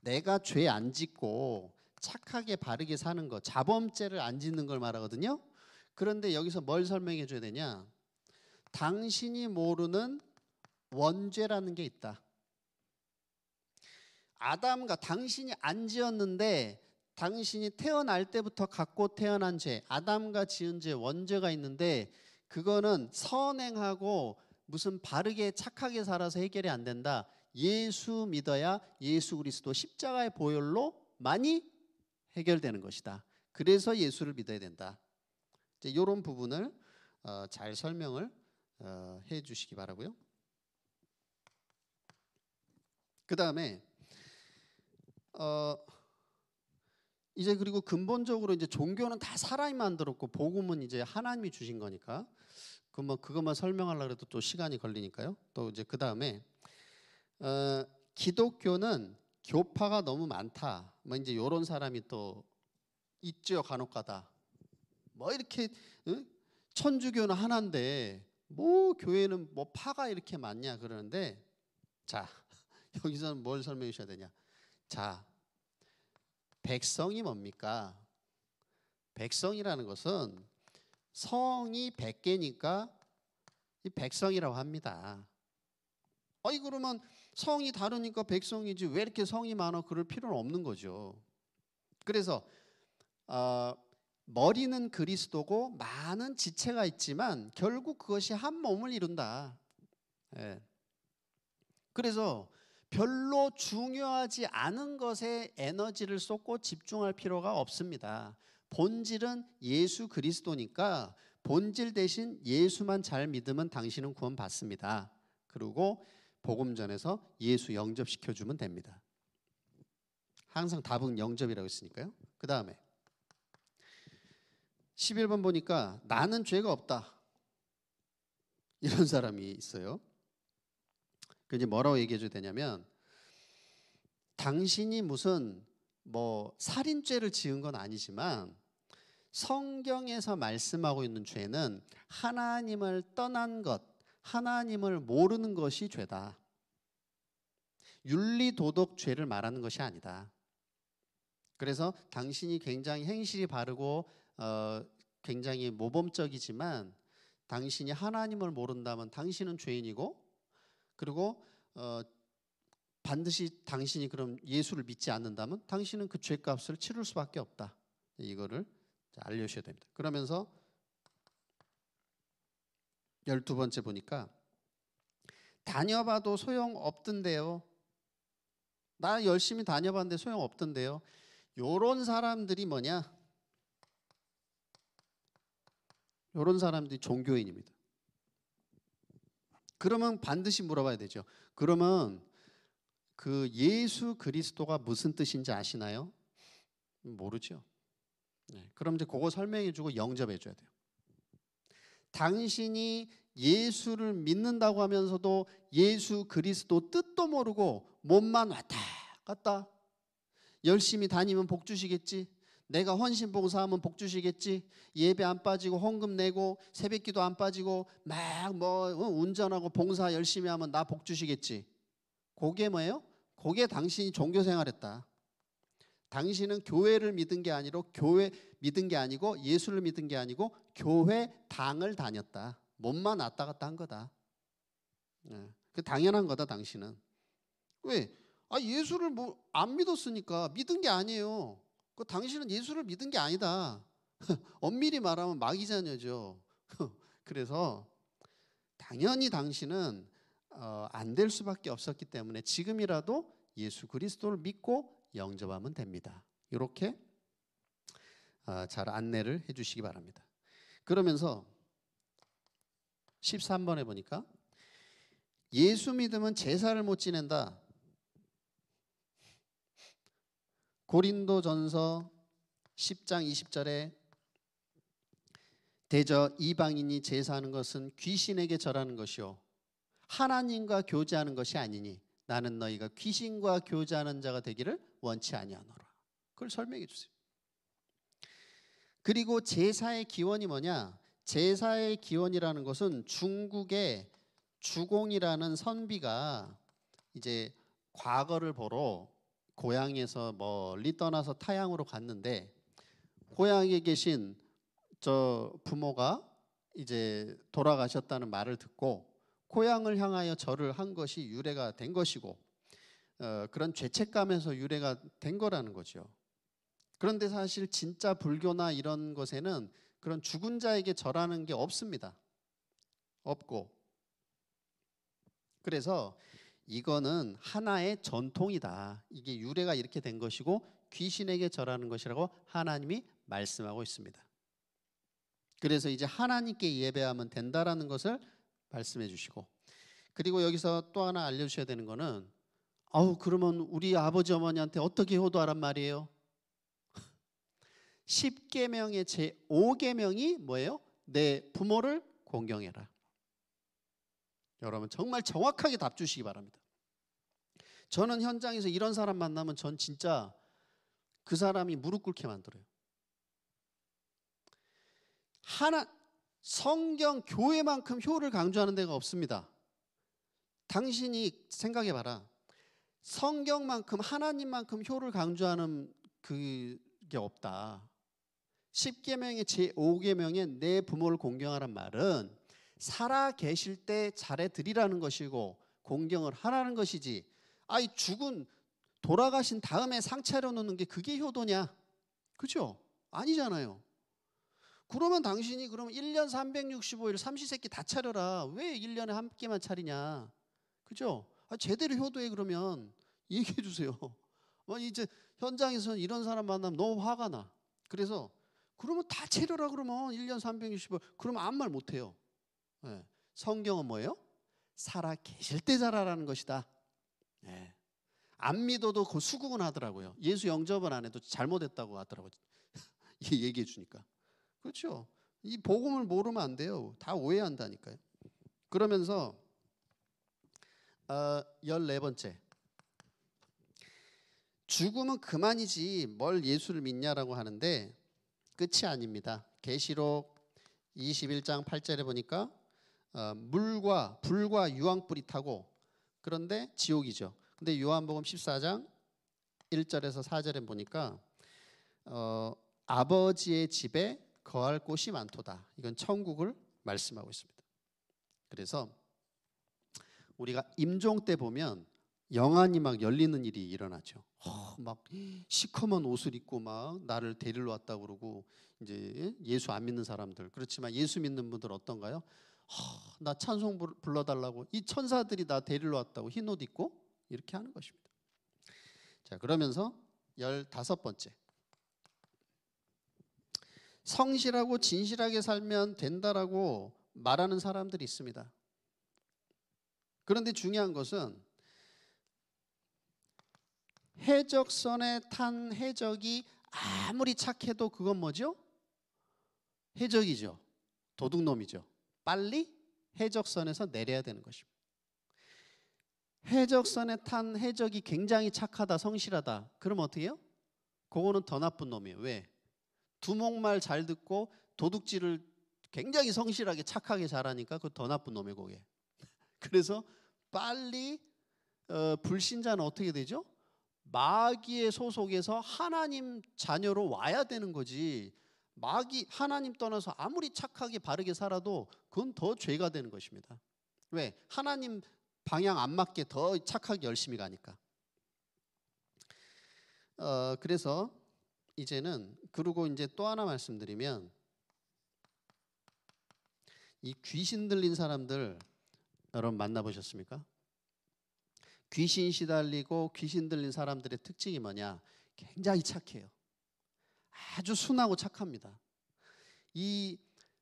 내가 죄 안 짓고 착하게 바르게 사는 거, 자범죄를 안 짓는 걸 말하거든요. 그런데 여기서 뭘 설명해 줘야 되냐? 당신이 모르는 원죄라는 게 있다. 아담과 당신이 안 지었는데 당신이 태어날 때부터 갖고 태어난 죄, 아담과 지은 죄 원죄가 있는데 그거는 선행하고 무슨 바르게 착하게 살아서 해결이 안 된다. 예수 믿어야 예수 그리스도 십자가의 보혈로 많이 해결되는 것이다. 그래서 예수를 믿어야 된다. 이제 이런 부분을 어, 잘 설명을 어, 해주시기 바라고요. 그 다음에 어, 이제 그리고 근본적으로 이제 종교는 다 사람이 만들었고 복음은 이제 하나님이 주신 거니까 그뭐 그것만 설명하려고 해도 또 시간이 걸리니까요. 또 이제 그 다음에 어, 기독교는 교파가 너무 많다. 뭐 이제 이런 사람이 또 있죠 간혹가다. 뭐 이렇게 응? 천주교는 하나인데 뭐 교회는 뭐 파가 이렇게 많냐 그러는데 자 여기서는 뭘 설명해 주셔야 되냐. 자 백성이 뭡니까? 백성이라는 것은 성이 100개니까 이 백성이라고 합니다. 아니 그러면 성이 다르니까 백성이지 왜 이렇게 성이 많아 그럴 필요는 없는 거죠. 그래서 어, 머리는 그리스도고 많은 지체가 있지만 결국 그것이 한 몸을 이룬다. 예. 그래서 별로 중요하지 않은 것에 에너지를 쏟고 집중할 필요가 없습니다. 본질은 예수 그리스도니까 본질 대신 예수만 잘 믿으면 당신은 구원받습니다. 그리고 복음전에서 예수 영접시켜 주면 됩니다. 항상 답은 영접이라고 했으니까요. 그 다음에 11번 보니까 나는 죄가 없다. 이런 사람이 있어요. 그 이제 뭐라고 얘기해 줘야 되냐면 당신이 무슨 뭐 살인죄를 지은 건 아니지만 성경에서 말씀하고 있는 죄는 하나님을 떠난 것, 하나님을 모르는 것이 죄다. 윤리 도덕 죄를 말하는 것이 아니다. 그래서 당신이 굉장히 행실이 바르고 어, 굉장히 모범적이지만 당신이 하나님을 모른다면 당신은 죄인이고 그리고 어, 반드시 당신이 그럼 예수를 믿지 않는다면 당신은 그 죄값을 치를 수밖에 없다. 이거를 알려주셔야 됩니다. 그러면서 열두 번째 보니까 다녀봐도 소용없던데요. 나 열심히 다녀봤는데 소용없던데요. 요런 사람들이 뭐냐? 요런 사람들이 종교인입니다. 그러면 반드시 물어봐야 되죠. 그러면 그 예수 그리스도가 무슨 뜻인지 아시나요? 모르죠. 네, 그럼 이제 그거 설명해주고 영접해줘야 돼요. 당신이 예수를 믿는다고 하면서도 예수 그리스도 뜻도 모르고 몸만 왔다 갔다 열심히 다니면 복 주시겠지 내가 헌신 봉사하면 복 주시겠지. 예배 안 빠지고 헌금 내고 새벽기도 안 빠지고 막뭐 어, 운전하고 봉사 열심히 하면 나 복 주시겠지. 그게 뭐예요? 그게 당신이 종교 생활했다. 당신은 교회를 믿은 게아니고 교회 믿은 게 아니고 예수를 믿은 게 아니고 교회 당을 다녔다. 몸만 왔다 갔다 한 거다. 네. 그 당연한 거다 당신은. 왜? 아 예수를 뭐 안 믿었으니까 믿은 게 아니에요. 그 당신은 예수를 믿은 게 아니다. 엄밀히 말하면 마귀자녀죠. 그래서 당연히 당신은 어, 안 될 수밖에 없었기 때문에 지금이라도 예수 그리스도를 믿고 영접하면 됩니다. 이렇게 어, 잘 안내를 해주시기 바랍니다. 그러면서 13번에 보니까 예수 믿으면 제사를 못 지낸다. 고린도전서 10장 20절에 대저 이방인이 제사하는 것은 귀신에게 절하는 것이요 하나님과 교제하는 것이 아니니 나는 너희가 귀신과 교제하는 자가 되기를 원치 아니하노라. 그걸 설명해 주세요. 그리고 제사의 기원이 뭐냐? 제사의 기원이라는 것은 중국의 주공이라는 선비가 이제 과거를 보러 고향에서 멀리 떠나서 타향으로 갔는데 고향에 계신 저 부모가 이제 돌아가셨다는 말을 듣고 고향을 향하여 절을 한 것이 유래가 된 것이고 어, 그런 죄책감에서 유래가 된 거라는 거죠. 그런데 사실 진짜 불교나 이런 것에는 그런 죽은 자에게 절하는 게 없습니다. 없고 그래서 이거는 하나의 전통이다. 이게 유래가 이렇게 된 것이고 귀신에게 절하는 것이라고 하나님이 말씀하고 있습니다. 그래서 이제 하나님께 예배하면 된다라는 것을 말씀해 주시고 그리고 여기서 또 하나 알려 주셔야 되는 거는 아우 그러면 우리 아버지 어머니한테 어떻게 효도하란 말이에요? 10계명의 제 5계명이 뭐예요? 내 부모를 공경해라. 여러분 정말 정확하게 답 주시기 바랍니다. 저는 현장에서 이런 사람 만나면 전 진짜 그 사람이 무릎 꿇게 만들어요. 하나 성경 교회만큼 효를 강조하는 데가 없습니다. 당신이 생각해 봐라. 성경만큼 하나님만큼 효를 강조하는 그게 없다. 10계명의 제5계명에 내 부모를 공경하란 말은 살아 계실 때 잘해 드리라는 것이고 공경을 하라는 것이지 아이 죽은 돌아가신 다음에 상차려 놓는 게 그게 효도냐? 그죠? 아니잖아요. 그러면 당신이 그러면 1년 365일 삼시세끼 다 차려라. 왜 1년에 한 끼만 차리냐? 그죠? 아, 제대로 효도해 그러면 얘기해 주세요. 아, 이제 현장에서는 이런 사람 만나면 너무 화가 나. 그래서 그러면 다 차려라 그러면 1년 365일 그러면 아무 말 못해요. 예. 성경은 뭐예요? 살아 계실 때 자라라는 것이다. 예. 안 믿어도 그 수긍은 하더라고요. 예수 영접을 안 해도 잘못했다고 하더라고요. 얘기해 주니까. 그렇죠. 이 복음을 모르면 안 돼요. 다 오해한다니까요. 그러면서 어, 14번째. 죽음은 그만이지 뭘 예수를 믿냐라고 하는데 끝이 아닙니다. 계시록 21장 8절에 보니까 어, 물과 불과 유황불이 타고 그런데 지옥이죠. 근데 요한복음 14장 1절에서 4절에 보니까 어, 아버지의 집에 거할 곳이 많도다. 이건 천국을 말씀하고 있습니다. 그래서 우리가 임종 때 보면 영안이 막 열리는 일이 일어나죠. 어, 막 시커먼 옷을 입고 막 나를 데리러 왔다 그러고 이제 예? 예수 안 믿는 사람들 그렇지만 예수 믿는 분들 어떤가요? 나 찬송 불러달라고 이 천사들이 나 데리러 왔다고 흰 옷 입고 이렇게 하는 것입니다. 자 그러면서 열다섯 번째 성실하고 진실하게 살면 된다라고 말하는 사람들이 있습니다. 그런데 중요한 것은 해적선에 탄 해적이 아무리 착해도 그건 뭐죠? 해적이죠. 도둑놈이죠. 빨리 해적선에서 내려야 되는 것입니다. 해적선에 탄 해적이 굉장히 착하다, 성실하다. 그럼 어떻게 해요? 그거는 더 나쁜 놈이에요. 왜? 두목말 잘 듣고 도둑질을 굉장히 성실하게 착하게 잘하니까 그 더 나쁜 놈이에요, 그게. 그래서 빨리 어, 불신자는 어떻게 되죠? 마귀의 소속에서 하나님 자녀로 와야 되는 거지. 마귀 하나님 떠나서 아무리 착하게 바르게 살아도 그건 더 죄가 되는 것입니다. 왜? 하나님 방향 안 맞게 더 착하게 열심히 가니까. 어, 그래서 이제는 그리고 이제 또 하나 말씀드리면 이 귀신 들린 사람들 여러분 만나보셨습니까? 귀신 시달리고 귀신 들린 사람들의 특징이 뭐냐? 굉장히 착해요. 아주 순하고 착합니다. 이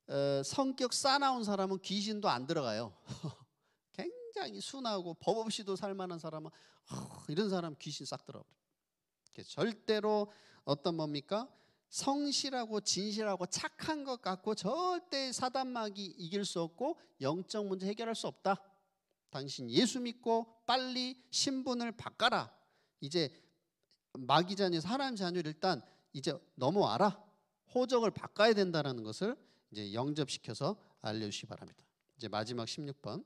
어, 성격 싸나운 사람은 귀신도 안 들어가요. 굉장히 순하고 법 없이도 살만한 사람은 어, 이런 사람 귀신 싹 들어버려. 절대로 어떤 뭡니까? 성실하고 진실하고 착한 것 같고 절대 사단막이 이길 수 없고 영적 문제 해결할 수 없다. 당신 예수 믿고 빨리 신분을 바꿔라. 이제 마귀 자녀 사람 자녀 일단 이제 넘어와라. 호적을 바꿔야 된다라는 것을 이제 영접시켜서 알려주시기 바랍니다. 이제 마지막 16번.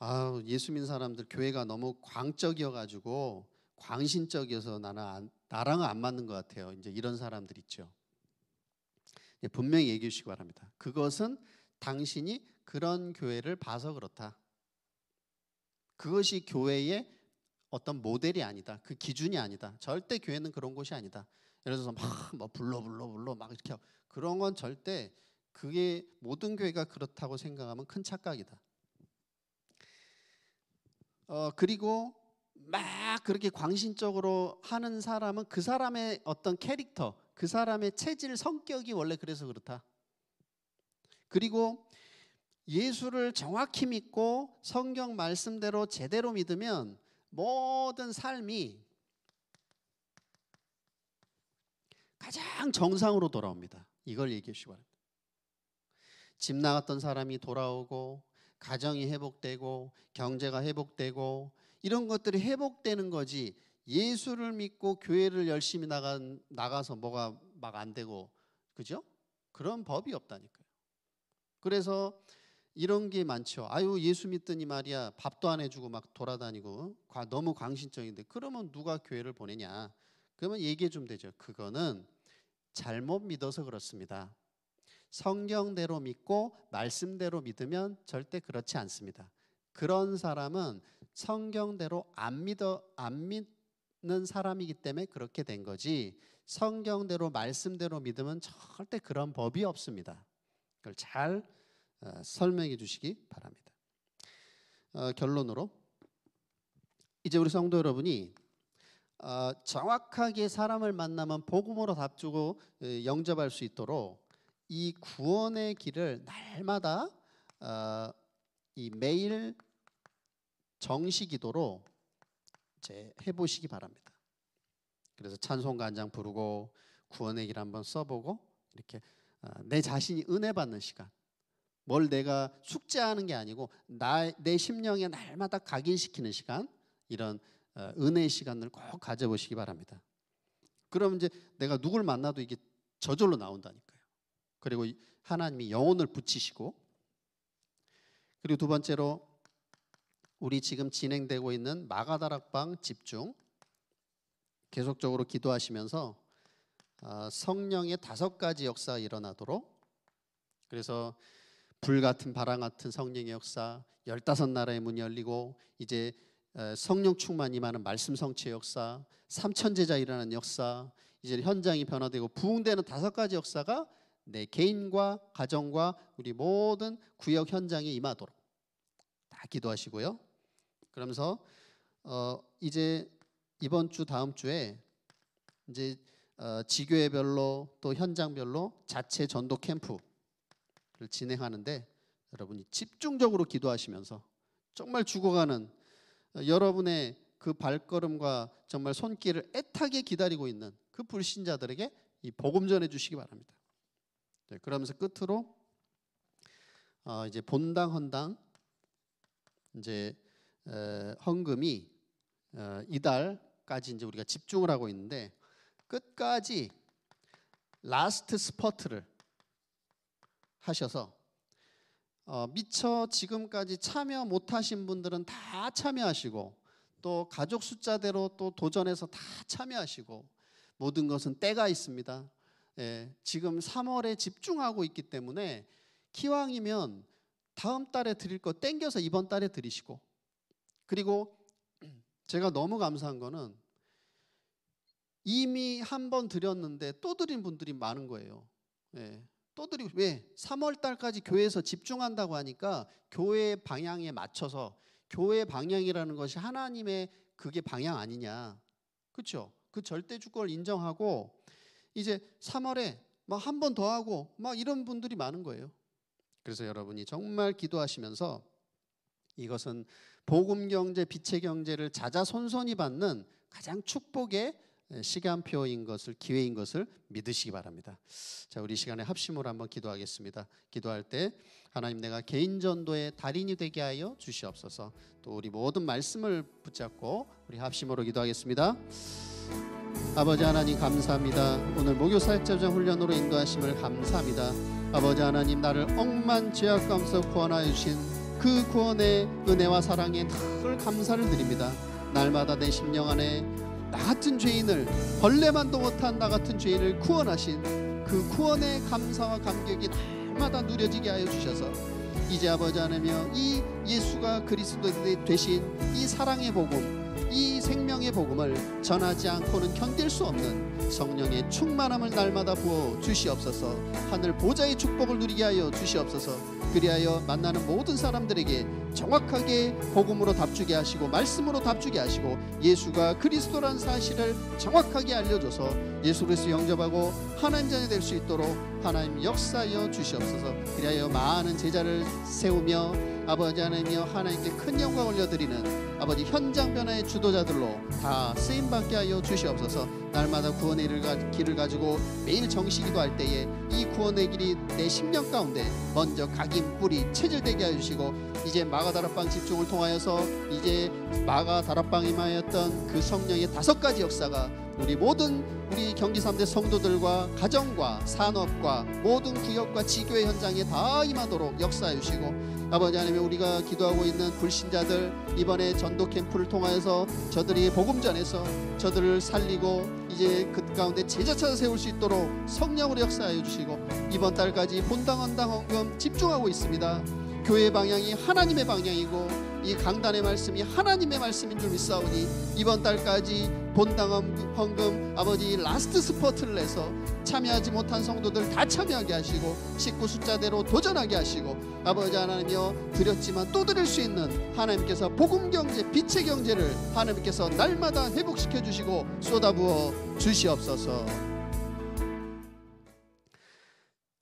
아, 예수 믿는 사람들 교회가 너무 광적이어가지고 광신적이어서 나는 안, 나랑안 맞는 것 같아요. 이제 이런 사람들 있죠. 분명히 얘기해 주시기 바랍니다. 그것은 당신이 그런 교회를 봐서 그렇다. 그것이 교회의 어떤 모델이 아니다. 그 기준이 아니다. 절대 교회는 그런 곳이 아니다. 예를 들어서 막 뭐 불러 불러 불러 막 이렇게 하고. 그런 건 절대 그게 모든 교회가 그렇다고 생각하면 큰 착각이다. 어 그리고 막 그렇게 광신적으로 하는 사람은 그 사람의 어떤 캐릭터, 그 사람의 체질, 성격이 원래 그래서 그렇다. 그리고 예수를 정확히 믿고 성경 말씀대로 제대로 믿으면 모든 삶이 가장 정상으로 돌아옵니다. 이걸 얘기해 주시기 바랍니다. 집 나갔던 사람이 돌아오고 가정이 회복되고 경제가 회복되고 이런 것들이 회복되는 거지 예수를 믿고 교회를 열심히 나가, 나가서 뭐가 막 안 되고 그죠? 그런 법이 없다니까요. 그래서 이런 게 많죠. 아유 예수 믿더니 말이야 밥도 안 해주고 막 돌아다니고 너무 광신적인데 그러면 누가 교회를 보내냐? 그러면 얘기해 주면 되죠. 그거는 잘못 믿어서 그렇습니다. 성경대로 믿고 말씀대로 믿으면 절대 그렇지 않습니다. 그런 사람은 성경대로 안 믿어 안 믿는 사람이기 때문에 그렇게 된 거지. 성경대로 말씀대로 믿으면 절대 그런 법이 없습니다. 그걸 잘 어, 설명해 주시기 바랍니다. 어, 결론으로 이제 우리 성도 여러분이 어, 정확하게 사람을 만나면 복음으로 답주고 어, 영접할 수 있도록 이 구원의 길을 날마다 어, 이 매일 정시기도로 제 해보시기 바랍니다. 그래서 찬송가 한 장 부르고 구원의 길 한번 써보고 이렇게 어, 내 자신이 은혜 받는 시간 뭘 내가 숙제하는 게 아니고 나, 내 심령에 날마다 각인시키는 시간 이런 어, 은혜의 시간을 꼭 가져보시기 바랍니다. 그럼 이제 내가 누굴 만나도 이게 저절로 나온다니까요. 그리고 하나님이 영혼을 붙이시고 그리고 두 번째로 우리 지금 진행되고 있는 마가다락방 집중 계속적으로 기도하시면서 어, 성령의 다섯 가지 역사가 일어나도록 그래서 불 같은 바람 같은 성령의 역사 열다섯 나라의 문이 열리고 이제 어, 성령 충만 임하는 말씀 성취의 역사 삼천 제자 일어나는 역사 이제 현장이 변화되고 부흥되는 다섯 가지 역사가 내 개인과 가정과 우리 모든 구역 현장에 임하도록 다 기도하시고요. 그러면서 어 이제 이번 주 다음 주에 이제 어 지교회별로 또 현장별로 자체 전도 캠프 진행하는데 여러분이 집중적으로 기도하시면서 정말 죽어가는 어, 여러분의 그 발걸음과 정말 손길을 애타게 기다리고 있는 그 불신자들에게 이 복음 전해 주시기 바랍니다. 네, 그러면서 끝으로 어, 이제 본당 헌당 이제 에, 어, 헌금이 어, 이달까지 이제 우리가 집중을 하고 있는데 끝까지 라스트 스퍼트를 하셔서 어, 미처 지금까지 참여 못하신 분들은 다 참여하시고 또 가족 숫자대로 또 도전해서 다 참여하시고 모든 것은 때가 있습니다. 예, 지금 3월에 집중하고 있기 때문에 기왕이면 다음 달에 드릴 거 땡겨서 이번 달에 드리시고 그리고 제가 너무 감사한 거는 이미 한 번 드렸는데 또 드린 분들이 많은 거예요. 예. 떠드리고 왜 3월 달까지 교회에서 집중한다고 하니까 교회 의 방향에 맞춰서 교회 의 방향이라는 것이 하나님의 그게 방향 아니냐. 그렇죠? 그 절대 주권을 인정하고 이제 3월에 막한번 더 하고 막 이런 분들이 많은 거예요. 그래서 여러분이 정말 기도하시면서 이것은 복음 경제, 빛의 경제를 자자손손이 받는 가장 축복의 예, 시간표인 것을 기회인 것을 믿으시기 바랍니다. 자, 우리 시간에 합심으로 한번 기도하겠습니다. 기도할 때 하나님 내가 개인 전도의 달인이 되게 하여 주시옵소서. 또 우리 모든 말씀을 붙잡고 우리 합심으로 기도하겠습니다. 아버지 하나님 감사합니다. 오늘 목요 사역자 훈련으로 인도하심을 감사합니다. 아버지 하나님 나를 억만 죄악 감서 구원하여 주신 그 구원의 은혜와 사랑에 늘 감사를 드립니다. 날마다 내 심령 안에 나 같은 죄인을 벌레만도 못한 나 같은 죄인을 구원하신 그 구원의 감사와 감격이 날마다 누려지게 하여 주셔서 이제 아버지 하나며 이 예수가 그리스도 의대신이 사랑의 복음 이 생명의 복음을 전하지 않고는 견딜 수 없는 성령의 충만함을 날마다 부어 주시옵소서 하늘 보좌의 축복을 누리게 하여 주시옵소서 그리하여 만나는 모든 사람들에게 정확하게 복음으로 답주게 하시고 말씀으로 답주게 하시고 예수가 그리스도라는 사실을 정확하게 알려줘서 예수 그리 영접하고 하나님 자녀 될 수 있도록 하나님 역사여 주시옵소서 그리하여 많은 제자를 세우며 아버지 하나님이여 하나님께 큰 영광 올려드리는 아버지 현장 변화의 주도자들로 다 쓰임받게 하여 주시옵소서 날마다 구원의 길을 가지고 매일 정식기도 할 때에 이 구원의 길이 내 10년 가운데 먼저 각인 뿌리 체질되게 해주시고 이제 마가다락방 집중을 통하여서 이제 마가다락방 임마였던그 성령의 다섯 가지 역사가 우리 모든 우리 경기 3대 성도들과 가정과 산업과 모든 구역과 지교의 현장에 다 임하도록 역사해 주시고 아버지 하나님 우리가 기도하고 있는 불신자들 이번에 전도 캠프를 통하여서 저들이 복음 전에서 저들을 살리고 이제 그 가운데 제자 처럼 세울 수 있도록 성령으로 역사하여 주시고 이번 달까지 본당 헌당 헌금 집중하고 있습니다. 교회 방향이 하나님의 방향이고 이 강단의 말씀이 하나님의 말씀인 줄 믿사오니 이번 달까지 본당 헌금 아버지 라스트 스포트를 내서 참여하지 못한 성도들 다 참여하게 하시고 식구 숫자대로 도전하게 하시고 아버지 하나님여 드렸지만 또 드릴 수 있는 하나님께서 복음 경제 빛의 경제를 하나님께서 날마다 회복시켜 주시고 쏟아부어 주시옵소서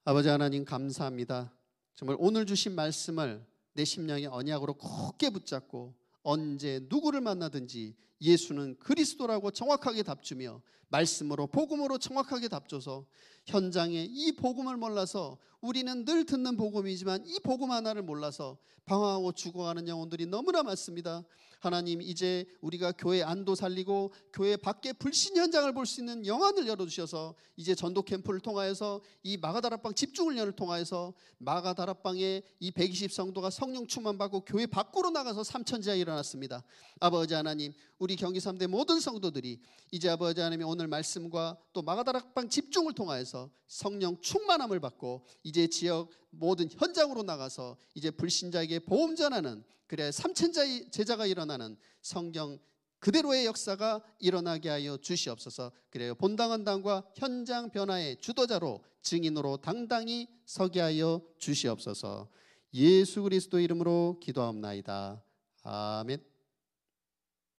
아버지 하나님 감사합니다 정말 오늘 주신 말씀을 내 심령의 언약으로 굳게 붙잡고 언제 누구를 만나든지 예수는 그리스도라고 정확하게 답주며 말씀으로 복음으로 정확하게 답줘서 현장에 이 복음을 몰라서 우리는 늘 듣는 복음이지만 이 복음 하나를 몰라서 방황하고 죽어가는 영혼들이 너무나 많습니다. 하나님 이제 우리가 교회 안도 살리고 교회 밖에 불신 현장을 볼 수 있는 영안을 열어주셔서 이제 전도 캠프를 통하여서 이 마가다락방 집중훈련을 통하여서 마가다락방에 이 120성도가 성령 충만받고 교회 밖으로 나가서 삼천지에 일어났습니다. 아버지 하나님 우리 경기 3대 모든 성도들이 이제 아버지 하나님 오늘 말씀과 또 마가다락방 집중을 통하여서 성령 충만함을 받고 이제 지역 모든 현장으로 나가서 이제 불신자에게 보험 전하는 그래 삼천자 의 제자가 일어나는 성경 그대로의 역사가 일어나게 하여 주시옵소서. 그래요. 본당한 당과 현장 변화의 주도자로 증인으로 당당히 서게 하여 주시옵소서. 예수 그리스도 이름으로 기도합나이다. 아멘.